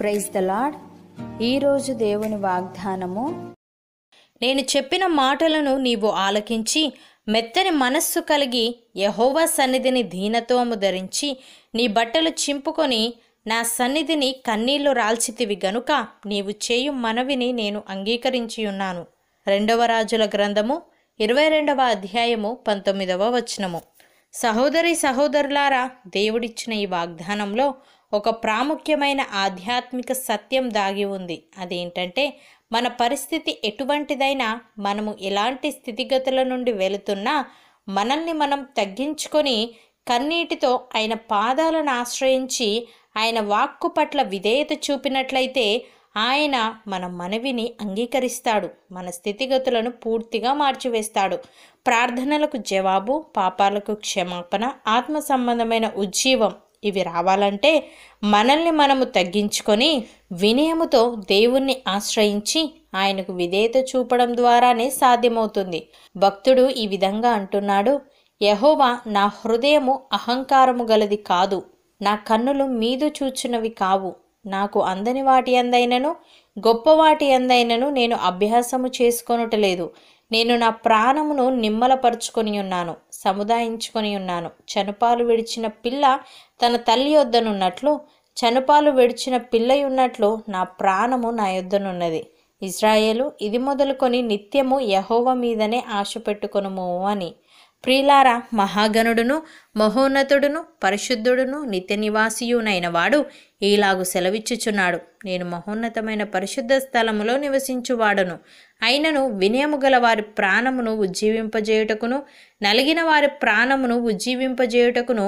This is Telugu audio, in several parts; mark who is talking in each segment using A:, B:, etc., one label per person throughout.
A: ప్రైజ్ ద లాడ్ ఈరోజు దేవుని వాగ్దానము నేను చెప్పిన మాటలను నీవు ఆలకించి మెత్తని మనస్సు కలిగి యహోవా సన్నిధిని దీనతోము ధరించి నీ బట్టలు చింపుకొని నా సన్నిధిని కన్నీళ్లు రాల్చితివి గనుక నీవు చేయు మనవిని నేను అంగీకరించి ఉన్నాను రెండవ రాజుల గ్రంథము ఇరవై రెండవ అధ్యాయము పంతొమ్మిదవ వచనము సహోదరి సహోదరులారా దేవుడిచ్చిన ఈ వాగ్దానంలో ఒక ప్రాముఖ్యమైన ఆధ్యాత్మిక సత్యం దాగి ఉంది అదేంటంటే మన పరిస్థితి ఎటువంటిదైనా మనము ఎలాంటి స్థితిగతుల నుండి వెళుతున్నా మనల్ని మనం తగ్గించుకొని కన్నీటితో ఆయన పాదాలను ఆశ్రయించి ఆయన వాక్కు పట్ల విధేయత చూపినట్లయితే ఆయన మన మనవిని అంగీకరిస్తాడు మన స్థితిగతులను పూర్తిగా మార్చివేస్తాడు ప్రార్థనలకు జవాబు పాపాలకు క్షమాపణ ఆత్మ సంబంధమైన ఉజ్జీవం ఇవి రావాలంటే మనల్ని మనము తగ్గించుకొని వినయముతో దేవుణ్ణి ఆశ్రయించి ఆయనకు విధేయత చూపడం ద్వారానే సాధ్యమవుతుంది భక్తుడు ఈ విధంగా అంటున్నాడు యహోవా నా హృదయము అహంకారము గలది కాదు నా కన్నులు మీదు చూచున్నవి కావు నాకు అందని వాటి అందైనను గొప్పవాటి అందైనను నేను అభ్యాసము లేదు నేను నా ప్రాణమును నిమ్మలపరుచుకొని ఉన్నాను సముదాయించుకొని ఉన్నాను చనుపాలు విడిచిన పిల్ల తన తల్లి వద్దనున్నట్లు చనుపాలు విడిచిన పిల్లయున్నట్లు నా ప్రాణము నా యొద్దనున్నది ఇజ్రాయేలు ఇది మొదలుకొని నిత్యము యహోవ మీదనే ఆశ పెట్టుకొనుము అని ప్రియులారా మహాగణుడును మహోన్నతుడును పరిశుద్ధుడును నిత్య నివాసియునైన వాడు ఈలాగు సెలవిచ్చుచున్నాడు నేను మహోన్నతమైన పరిశుద్ధ స్థలములో నివసించువాడను అయినను వినయము గల వారి ప్రాణమును ఉజ్జీవింపజేయుటకును నలిగిన వారి ప్రాణమును ఉజ్జీవింపజేయుటకును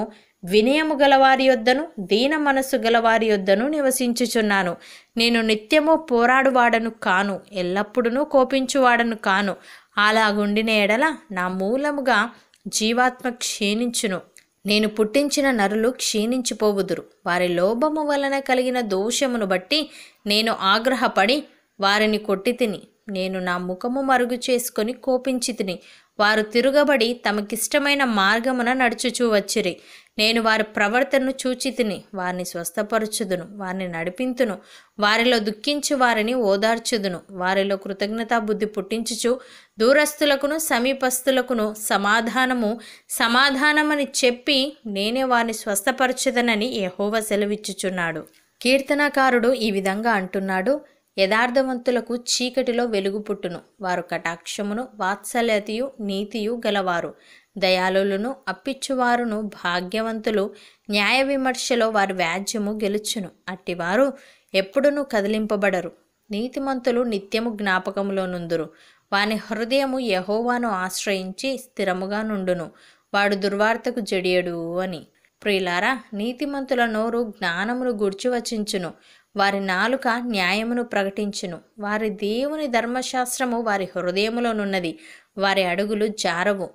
A: వినయము గలవారి యొద్దను దీన మనస్సు గలవారి యొద్దను నివసించుచున్నాను నేను నిత్యము పోరాడువాడను కాను ఎల్లప్పుడూ కోపించువాడను కాను అలాగుండిన ఎడల నా మూలముగా జీవాత్మ క్షీణించును నేను పుట్టించిన నరులు క్షీణించిపోవుదురు వారి లోభము వలన కలిగిన దోషమును బట్టి నేను ఆగ్రహపడి వారిని కొట్టి తిని నేను నా ముఖము మరుగు చేసుకొని కోపించి తిని వారు తిరుగబడి తమకిష్టమైన మార్గమున నడుచుచూ వచ్చిరి నేను వారి ప్రవర్తనను చూచితిని వారిని స్వస్థపరచుదును వారిని నడిపింతును వారిలో దుఃఖించు వారిని ఓదార్చుదును వారిలో కృతజ్ఞతా బుద్ధి పుట్టించుచు దూరస్తులకును సమీపస్తులకును సమాధానము సమాధానమని చెప్పి నేనే వారిని స్వస్థపరచుదనని యహోవ సెలవిచ్చుచున్నాడు కీర్తనకారుడు ఈ విధంగా అంటున్నాడు యథార్థవంతులకు చీకటిలో వెలుగు పుట్టును వారు కటాక్షమును వాత్సల్యతయు నీతియు గలవారు దయాళులను అప్పిచ్చువారును భాగ్యవంతులు న్యాయ విమర్శలో వారి వ్యాజ్యము గెలుచును అట్టివారు ఎప్పుడునూ కదిలింపబడరు నీతిమంతులు నిత్యము జ్ఞాపకములో నుందురు వాని హృదయము యహోవాను ఆశ్రయించి స్థిరముగా నుండును వాడు దుర్వార్తకు జడియడు అని ప్రియులారా నీతిమంతుల నోరు జ్ఞానమును గుర్చి వచించును వారి నాలుక న్యాయమును ప్రకటించును వారి దేవుని ధర్మశాస్త్రము వారి హృదయములోనున్నది వారి అడుగులు జారవు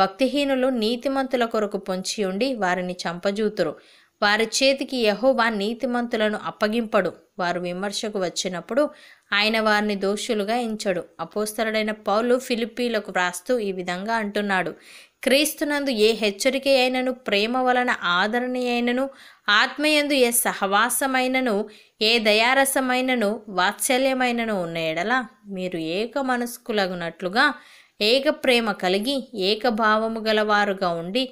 A: భక్తిహీనులు నీతిమంతుల కొరకు పొంచి ఉండి వారిని చంపజూతురు వారి చేతికి యహోవా నీతిమంతులను అప్పగింపడు వారు విమర్శకు వచ్చినప్పుడు ఆయన వారిని దోషులుగా ఎంచడు అపోస్తరుడైన పౌలు ఫిలిపీలకు వ్రాస్తూ ఈ విధంగా అంటున్నాడు క్రీస్తునందు ఏ హెచ్చరిక అయినను ప్రేమ వలన ఆదరణీయైనను ఆత్మయందు ఏ సహవాసమైనను ఏ దయారసమైనను వాత్సల్యమైనను ఉన్న ఎడల మీరు ఏక మనస్కులగునట్లుగా ఏక ప్రేమ కలిగి ఏక భావము గలవారుగా ఉండి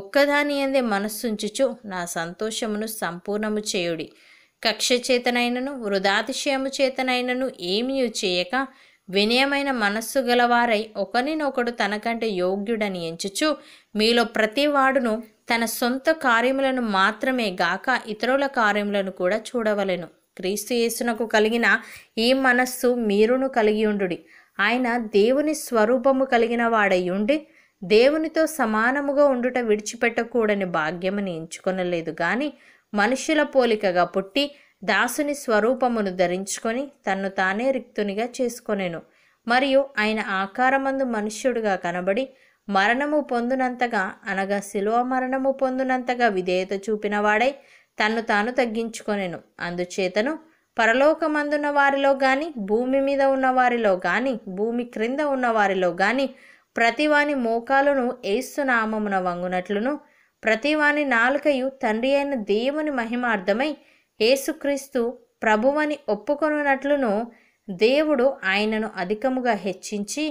A: ఒక్కదాని అందే మనస్సుంచుచు నా సంతోషమును సంపూర్ణము చేయుడి కక్ష చేతనైనను వృధాతిశయము చేతనైనను ఏమీ చేయక వినయమైన మనస్సు గలవారై ఒకరినొకడు తనకంటే యోగ్యుడని ఎంచుచు మీలో ప్రతి వాడును తన సొంత కార్యములను మాత్రమే గాక ఇతరుల కార్యములను కూడా చూడవలెను క్రీస్తు యేసునకు కలిగిన ఈ మనస్సు మీరును కలిగి ఉండుడి ఆయన దేవుని స్వరూపము కలిగిన వాడై ఉండి దేవునితో సమానముగా ఉండుట విడిచిపెట్టకూడని భాగ్యమని ఎంచుకొనలేదు కానీ మనుషుల పోలికగా పుట్టి దాసుని స్వరూపమును ధరించుకొని తన్ను తానే రిక్తునిగా చేసుకొనెను మరియు ఆయన ఆకారమందు మనుష్యుడుగా కనబడి మరణము పొందునంతగా అనగా శిలువ మరణము పొందునంతగా విధేయత చూపినవాడై తన్ను తాను తగ్గించుకొనెను అందుచేతను పరలోకమందున్న వారిలో గాని భూమి మీద ఉన్న వారిలో గాని భూమి క్రింద ఉన్న వారిలో గాని ప్రతివాని మోకాలను నామమున వంగునట్లును ప్రతివాని నాలుకయు తండ్రి అయిన దేవుని మహిమార్థమై యేసుక్రీస్తు ప్రభువని ఒప్పుకొనున్నట్లును దేవుడు ఆయనను అధికముగా హెచ్చించి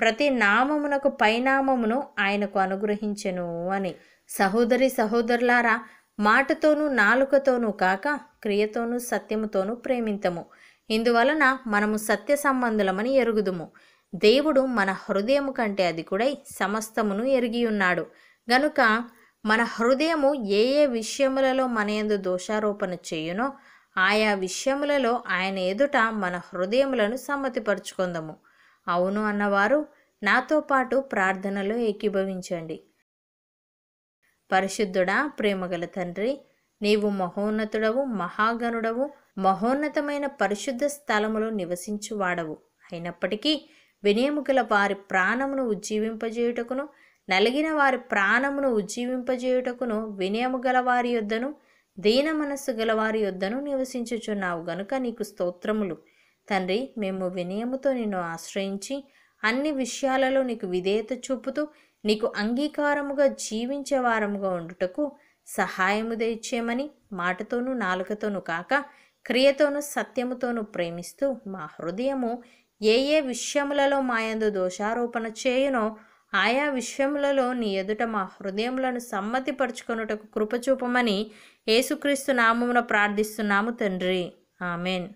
A: ప్రతి నామమునకు పైనామమును ఆయనకు అనుగ్రహించెను అని సహోదరి సహోదరులారా మాటతోనూ నాలుకతోనూ కాక క్రియతోనూ సత్యముతోనూ ప్రేమింతము ఇందువలన మనము సత్య సంబంధులమని ఎరుగుదుము దేవుడు మన హృదయము కంటే అది కూడా సమస్తమును ఎరిగి ఉన్నాడు గనుక మన హృదయము ఏ ఏ విషయములలో మన ఎందు దోషారోపణ చేయునో ఆయా విషయములలో ఆయన ఎదుట మన హృదయములను సమ్మతిపరుచుకుందాము అవును అన్నవారు నాతో పాటు ప్రార్థనలో ఏకీభవించండి పరిశుద్ధుడా ప్రేమగల తండ్రి నీవు మహోన్నతుడవు మహాగణుడవు మహోన్నతమైన పరిశుద్ధ స్థలములో నివసించువాడవు అయినప్పటికీ వినయముగల వారి ప్రాణమును ఉజ్జీవింపజేయుటకును నలిగిన వారి ప్రాణమును ఉజ్జీవింపజేయుటకును వినయము గల వారి యొద్దను దీన మనస్సు గల వారి యొద్దను నివసించుచున్నావు గనుక నీకు స్తోత్రములు తండ్రి మేము వినయముతో నిన్ను ఆశ్రయించి అన్ని విషయాలలో నీకు విధేయత చూపుతూ నీకు అంగీకారముగా జీవించే వారముగా ఉండుటకు సహాయము దయచేయమని మాటతోనూ నాలుకతోనూ కాక క్రియతోనూ సత్యముతోనూ ప్రేమిస్తూ మా హృదయము ఏ ఏ విషయములలో మాయందు దోషారోపణ చేయునో ఆయా విషయములలో నీ ఎదుట మా హృదయములను సమ్మతిపరుచుకొనుటకు కృపచూపమని ఏసుక్రీస్తు నామమున ప్రార్థిస్తున్నాము తండ్రి ఆమెన్